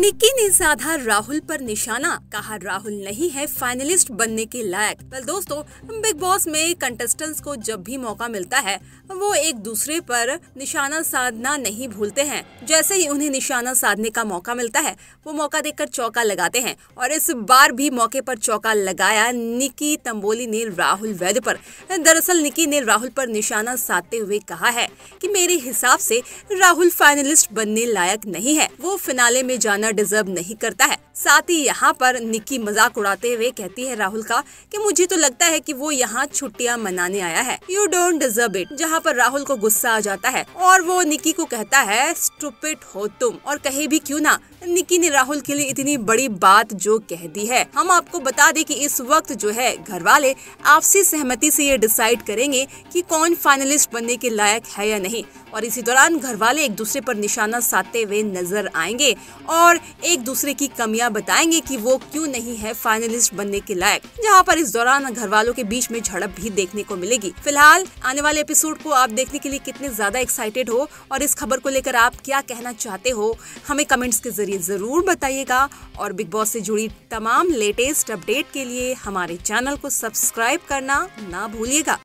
निक्की ने साधा राहुल पर निशाना कहा राहुल नहीं है फाइनलिस्ट बनने के लायक पर दोस्तों बिग बॉस में कंटेस्टेंट्स को जब भी मौका मिलता है वो एक दूसरे पर निशाना साधना नहीं भूलते हैं जैसे ही उन्हें निशाना साधने का मौका मिलता है वो मौका देखकर चौका लगाते हैं और इस बार भी मौके पर चौका लगाया निकी तंबोली ने राहुल वैद्य पर दरअसल निकी ने राहुल पर निशाना साधते हुए कहा है कि मेरे हिसाब से राहुल फाइनलिस्ट बनने लायक नहीं है वो फिनाले में जाना डिजर्व नहीं करता है साथ ही यहाँ पर निक्की मजाक उड़ाते हुए कहती है राहुल का कि मुझे तो लगता है कि वो यहाँ छुट्टियाँ मनाने आया है यू डोंट डिजर्व इट जहाँ पर राहुल को गुस्सा आ जाता है और वो निक्की को कहता है स्टूपिट हो तुम और कहे भी क्यों ना निक्की ने राहुल के लिए इतनी बड़ी बात जो कह दी है हम आपको बता दें कि इस वक्त जो है घर वाले आपसी सहमति से ये डिसाइड करेंगे कि कौन फाइनलिस्ट बनने के लायक है या नहीं और इसी दौरान घर वाले एक दूसरे पर निशाना साधते हुए नजर आएंगे और एक दूसरे की कमियां रिया बताएंगे कि वो क्यों नहीं है फाइनलिस्ट बनने के लायक जहां पर इस दौरान घर वालों के बीच में झड़प भी देखने को मिलेगी फिलहाल आने वाले एपिसोड को आप देखने के लिए कितने ज्यादा एक्साइटेड हो और इस खबर को लेकर आप क्या कहना चाहते हो हमें कमेंट्स के जरिए जरूर बताइएगा और बिग बॉस से जुड़ी तमाम लेटेस्ट अपडेट के लिए हमारे चैनल को सब्सक्राइब करना ना भूलिएगा